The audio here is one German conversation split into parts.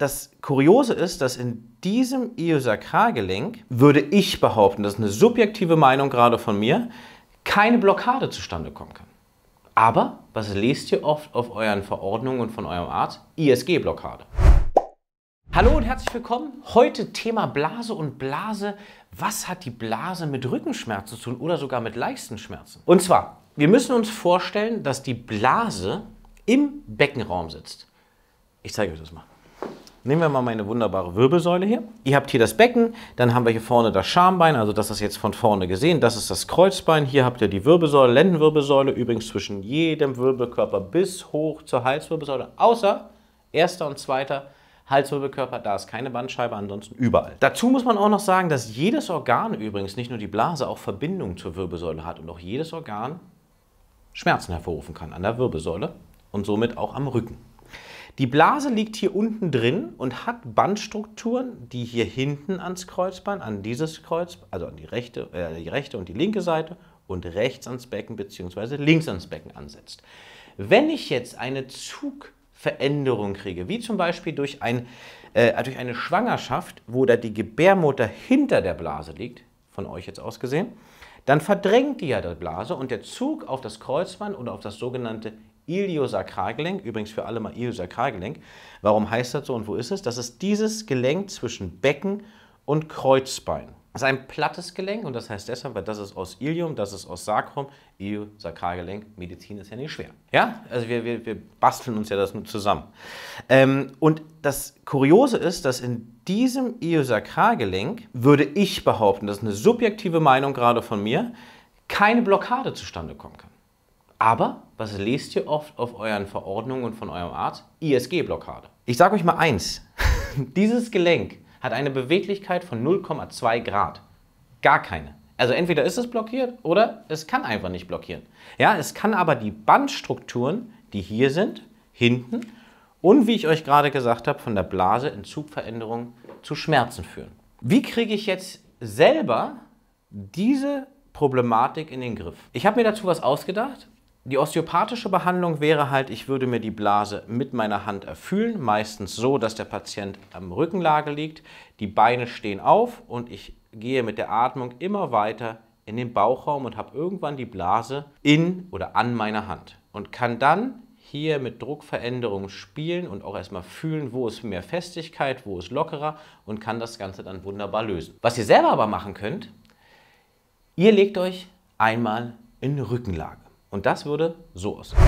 Das Kuriose ist, dass in diesem Iosakralgelenk, würde ich behaupten, das ist eine subjektive Meinung gerade von mir, keine Blockade zustande kommen kann. Aber, was lest ihr oft auf euren Verordnungen und von eurem Arzt? ISG-Blockade. Hallo und herzlich willkommen. Heute Thema Blase und Blase. Was hat die Blase mit Rückenschmerzen zu tun oder sogar mit leichten Schmerzen? Und zwar, wir müssen uns vorstellen, dass die Blase im Beckenraum sitzt. Ich zeige euch das mal. Nehmen wir mal meine wunderbare Wirbelsäule hier. Ihr habt hier das Becken, dann haben wir hier vorne das Schambein, also das ist jetzt von vorne gesehen. Das ist das Kreuzbein. Hier habt ihr die Wirbelsäule, Lendenwirbelsäule, übrigens zwischen jedem Wirbelkörper bis hoch zur Halswirbelsäule, außer erster und zweiter Halswirbelkörper, da ist keine Bandscheibe, ansonsten überall. Dazu muss man auch noch sagen, dass jedes Organ übrigens, nicht nur die Blase, auch Verbindung zur Wirbelsäule hat und auch jedes Organ Schmerzen hervorrufen kann an der Wirbelsäule und somit auch am Rücken. Die Blase liegt hier unten drin und hat Bandstrukturen, die hier hinten ans Kreuzbein, an dieses Kreuz, also an die rechte, äh, die rechte und die linke Seite und rechts ans Becken bzw. links ans Becken ansetzt. Wenn ich jetzt eine Zugveränderung kriege, wie zum Beispiel durch, ein, äh, durch eine Schwangerschaft, wo da die Gebärmutter hinter der Blase liegt, von euch jetzt aus gesehen, dann verdrängt die ja die Blase und der Zug auf das Kreuzband oder auf das sogenannte Iliosakralgelenk, übrigens für alle mal Iliosakralgelenk. Warum heißt das so und wo ist es? Das ist dieses Gelenk zwischen Becken und Kreuzbein. Das ist ein plattes Gelenk und das heißt deshalb, weil das ist aus Ilium, das ist aus Sacrum, Iliosakralgelenk, Medizin ist ja nicht schwer. Ja, also wir, wir, wir basteln uns ja das nur zusammen. Ähm, und das Kuriose ist, dass in diesem Iliosakralgelenk würde ich behaupten, das ist eine subjektive Meinung gerade von mir, keine Blockade zustande kommen kann. Aber was lest ihr oft auf euren Verordnungen und von eurem Arzt? ISG-Blockade. Ich sage euch mal eins. Dieses Gelenk hat eine Beweglichkeit von 0,2 Grad. Gar keine. Also entweder ist es blockiert oder es kann einfach nicht blockieren. Ja, es kann aber die Bandstrukturen, die hier sind, hinten und wie ich euch gerade gesagt habe, von der Blase in Entzugveränderung zu Schmerzen führen. Wie kriege ich jetzt selber diese Problematik in den Griff? Ich habe mir dazu was ausgedacht die osteopathische Behandlung wäre halt, ich würde mir die Blase mit meiner Hand erfüllen, meistens so, dass der Patient am Rückenlage liegt, die Beine stehen auf und ich gehe mit der Atmung immer weiter in den Bauchraum und habe irgendwann die Blase in oder an meiner Hand und kann dann hier mit Druckveränderungen spielen und auch erstmal fühlen, wo ist mehr Festigkeit, wo ist lockerer und kann das Ganze dann wunderbar lösen. Was ihr selber aber machen könnt, ihr legt euch einmal in Rückenlage. Und das würde so aussehen.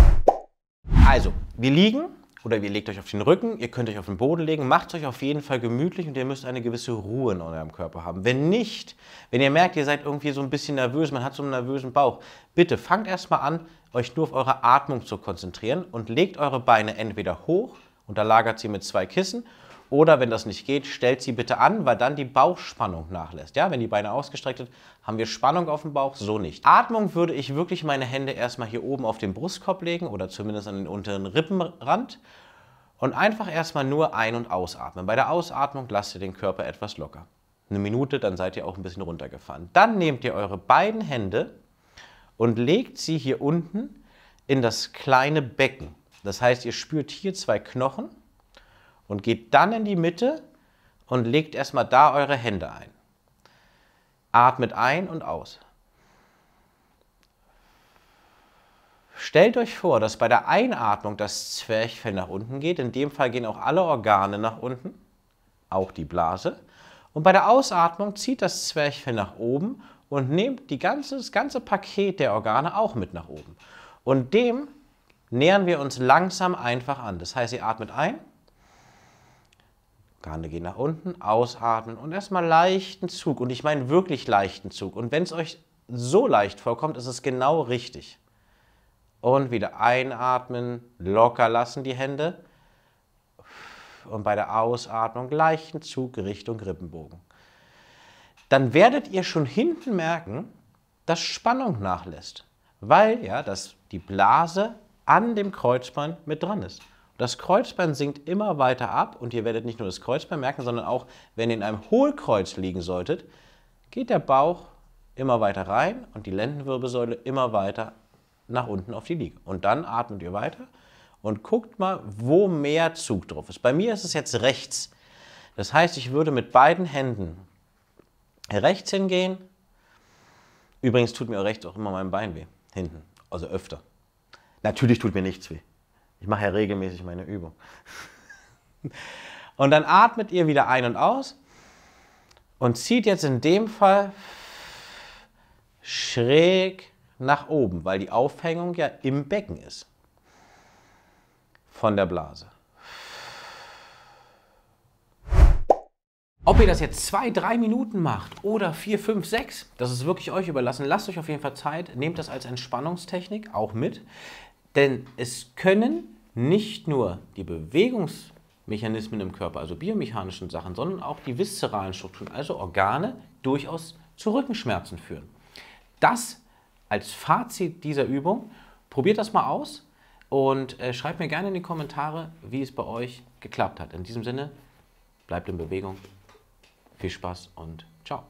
Also, wir liegen oder ihr legt euch auf den Rücken, ihr könnt euch auf den Boden legen, macht euch auf jeden Fall gemütlich und ihr müsst eine gewisse Ruhe in eurem Körper haben. Wenn nicht, wenn ihr merkt, ihr seid irgendwie so ein bisschen nervös, man hat so einen nervösen Bauch, bitte fangt erstmal an, euch nur auf eure Atmung zu konzentrieren und legt eure Beine entweder hoch, und da lagert sie mit zwei Kissen oder wenn das nicht geht, stellt sie bitte an, weil dann die Bauchspannung nachlässt. Ja, wenn die Beine ausgestreckt sind, haben wir Spannung auf dem Bauch, so nicht. Atmung würde ich wirklich meine Hände erstmal hier oben auf den Brustkorb legen oder zumindest an den unteren Rippenrand und einfach erstmal nur ein- und ausatmen. Bei der Ausatmung lasst ihr den Körper etwas locker. Eine Minute, dann seid ihr auch ein bisschen runtergefahren. Dann nehmt ihr eure beiden Hände und legt sie hier unten in das kleine Becken. Das heißt, ihr spürt hier zwei Knochen und geht dann in die Mitte und legt erstmal da eure Hände ein. Atmet ein und aus. Stellt euch vor, dass bei der Einatmung das Zwerchfell nach unten geht. In dem Fall gehen auch alle Organe nach unten, auch die Blase. Und bei der Ausatmung zieht das Zwerchfell nach oben und nehmt die ganze, das ganze Paket der Organe auch mit nach oben. Und dem nähern wir uns langsam einfach an. Das heißt, ihr atmet ein Organe gehen nach unten, ausatmen und erstmal leichten Zug. Und ich meine wirklich leichten Zug. Und wenn es euch so leicht vorkommt, ist es genau richtig. Und wieder einatmen, locker lassen die Hände. Und bei der Ausatmung leichten Zug Richtung Rippenbogen. Dann werdet ihr schon hinten merken, dass Spannung nachlässt, weil ja das, die Blase an dem Kreuzband mit dran ist. Das Kreuzbein sinkt immer weiter ab und ihr werdet nicht nur das Kreuzbein merken, sondern auch, wenn ihr in einem Hohlkreuz liegen solltet, geht der Bauch immer weiter rein und die Lendenwirbelsäule immer weiter nach unten auf die Liege. Und dann atmet ihr weiter und guckt mal, wo mehr Zug drauf ist. Bei mir ist es jetzt rechts. Das heißt, ich würde mit beiden Händen rechts hingehen. Übrigens tut mir rechts auch immer mein Bein weh, hinten, also öfter. Natürlich tut mir nichts weh. Ich mache ja regelmäßig meine Übung. Und dann atmet ihr wieder ein und aus und zieht jetzt in dem Fall schräg nach oben, weil die Aufhängung ja im Becken ist. Von der Blase. Ob ihr das jetzt zwei, drei Minuten macht oder vier, fünf, sechs, das ist wirklich euch überlassen. Lasst euch auf jeden Fall Zeit, nehmt das als Entspannungstechnik auch mit. Denn es können nicht nur die Bewegungsmechanismen im Körper, also biomechanischen Sachen, sondern auch die viszeralen Strukturen, also Organe, durchaus zu Rückenschmerzen führen. Das als Fazit dieser Übung. Probiert das mal aus und äh, schreibt mir gerne in die Kommentare, wie es bei euch geklappt hat. In diesem Sinne, bleibt in Bewegung, viel Spaß und ciao.